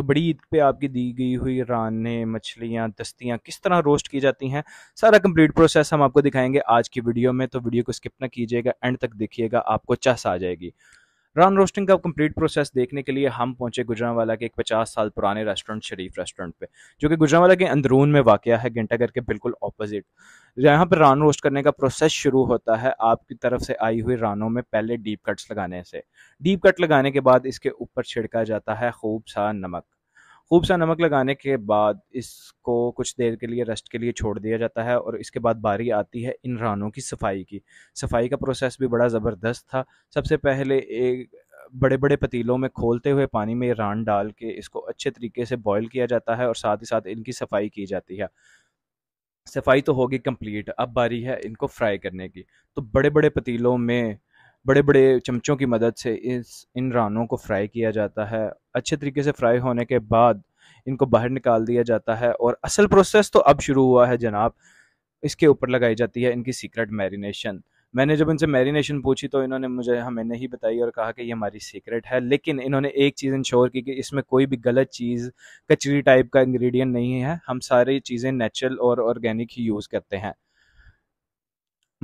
तो बड़ी ईद पे आपकी दी गई हुई राने मछलियाँ दस्तियाँ किस तरह रोस्ट की जाती हैं सारा कंप्लीट प्रोसेस हम आपको दिखाएंगे आज की वीडियो में तो वीडियो को स्किप ना कीजिएगा एंड तक देखिएगा आपको चस आ जाएगी रान रोस्टिंग का कंप्लीट प्रोसेस देखने के लिए हम पहुंचे गुजरावाला के एक पचास साल पुराने रेस्टोरेंट शरीफ रेस्टोरेंट पे जो कि गुजरावाला के अंदरून में वाक़ है घंटाघर के बिल्कुल अपोजिट यहाँ पर रान रोस्ट करने का प्रोसेस शुरू होता है आपकी तरफ से आई हुई रानों में पहले डीप कट्स लगाने से डीप कट लगाने के बाद इसके ऊपर छिड़का जाता है खूब सा नमक खूब सा नमक लगाने के बाद इसको कुछ देर के लिए रेस्ट के लिए छोड़ दिया जाता है और इसके बाद बारी आती है इन रानों की सफाई की सफाई का प्रोसेस भी बड़ा ज़बरदस्त था सबसे पहले एक बड़े बड़े पतीलों में खोलते हुए पानी में रान डाल के इसको अच्छे तरीके से बॉईल किया जाता है और साथ ही साथ इनकी सफाई की जाती है सफाई तो होगी कंप्लीट अब बारी है इनको फ्राई करने की तो बड़े बड़े पतीलों में बड़े बड़े चमचों की मदद से इस इन रानों को फ्राई किया जाता है अच्छे तरीके से फ्राई होने के बाद इनको बाहर निकाल दिया जाता है और असल प्रोसेस तो अब शुरू हुआ है जनाब इसके ऊपर लगाई जाती है इनकी सीक्रेट मैरिनेशन मैंने जब इनसे मैरिनेशन पूछी तो इन्होंने मुझे हमें नहीं बताई और कहा कि ये हमारी सीक्रेट है लेकिन इन्होंने एक चीज़ इंश्योर की कि इसमें कोई भी गलत चीज़ कचरी टाइप का इंग्रेडिएंट नहीं है हम सारी चीज़ें नेचुरल और ऑर्गेनिक ही यूज़ करते हैं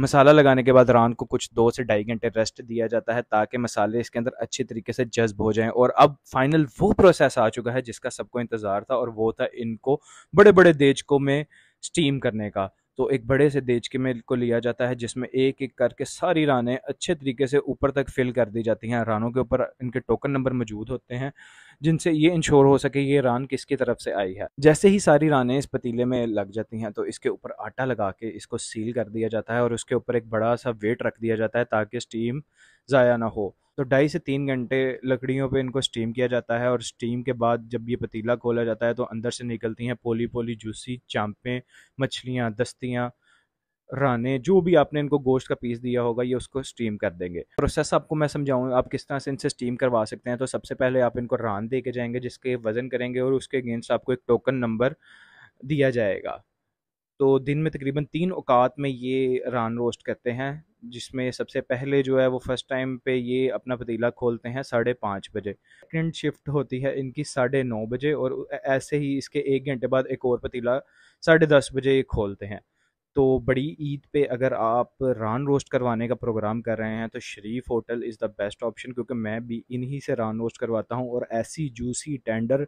मसाला लगाने के बाद रान को कुछ दो से ढाई घंटे रेस्ट दिया जाता है ताकि मसाले इसके अंदर अच्छे तरीके से जज्ब हो जाएं और अब फाइनल वो प्रोसेस आ चुका है जिसका सबको इंतज़ार था और वो था इनको बड़े बड़े देज को में स्टीम करने का तो एक बड़े से देज के में को लिया जाता है जिसमें एक एक करके सारी रानें अच्छे तरीके से ऊपर तक फिल कर दी जाती हैं रानों के ऊपर इनके टोकन नंबर मौजूद होते हैं जिनसे ये इंश्योर हो सके ये रान किसकी तरफ से आई है जैसे ही सारी रानें इस पतीले में लग जाती हैं तो इसके ऊपर आटा लगा के इसको सील कर दिया जाता है और उसके ऊपर एक बड़ा सा वेट रख दिया जाता है ताकि स्टीम ज़ाया ना हो तो ढाई से तीन घंटे लकड़ियों पे इनको स्टीम किया जाता है और स्टीम के बाद जब ये पतीला खोला जाता है तो अंदर से निकलती हैं पोली पोली जूसी चांपें मछलियाँ दस्तियाँ राने जो भी आपने इनको गोश्त का पीस दिया होगा ये उसको स्टीम कर देंगे प्रोसेस आपको मैं समझाऊँ आप किस तरह से इनसे स्टीम करवा सकते हैं तो सबसे पहले आप इनको रान दे के जाएंगे जिसके वज़न करेंगे और उसके अगेंस्ट आपको एक टोकन नंबर दिया जाएगा तो दिन में तकरीबन तीन औकात में ये रान रोस्ट करते हैं जिसमें सबसे पहले जो है वो फर्स्ट टाइम पे ये अपना पतीला खोलते हैं साढ़े पाँच बजे सेकेंड शिफ्ट होती है इनकी साढ़े नौ बजे और ऐसे ही इसके एक घंटे बाद एक और पतीला साढ़े दस बजे खोलते हैं तो बड़ी ईद पे अगर आप रान रोस्ट करवाने का प्रोग्राम कर रहे हैं तो Sharif hotel is the best option क्योंकि मैं भी इन्हीं से रान रोस्ट करवाता हूँ और ऐसी जूसी टेंडर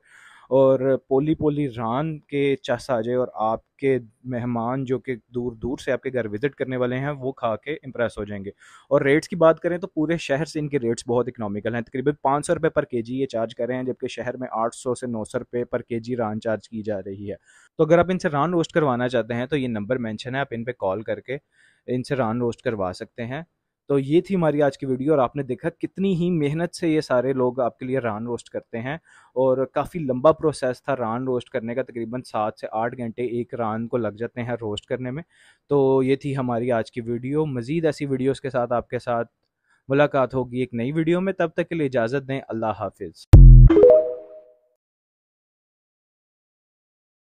और पोली पोली रान के जाए और आपके मेहमान जो कि दूर दूर से आपके घर विज़िट करने वाले हैं वो खा के इम्प्रेस हो जाएंगे और रेट्स की बात करें तो पूरे शहर से इनके रेट्स बहुत इकनॉमिकल हैं तकरीबन पाँच सौ रुपये पर के जी ये चार्ज कर रहे हैं जबकि शहर में आठ सौ से नौ सौ रुपये पर के जी रान चार्ज की जा रही है तो अगर आप इनसे रान रोस्ट करवाना चाहते हैं तो ये नंबर मैंशन है आप इन पर कॉल करके इनसे रान रोस्ट करवा सकते हैं तो ये थी हमारी आज की वीडियो और आपने देखा कितनी ही मेहनत से ये सारे लोग आपके लिए रान रोस्ट करते हैं और काफ़ी लंबा प्रोसेस था रान रोस्ट करने का तकरीबन सात से आठ घंटे एक रान को लग जाते हैं रोस्ट करने में तो ये थी हमारी आज की वीडियो मज़ीद ऐसी वीडियोज़ के साथ आपके साथ मुलाकात होगी एक नई वीडियो में तब तक के लिए इजाज़त दें अल्लाह हाफिज़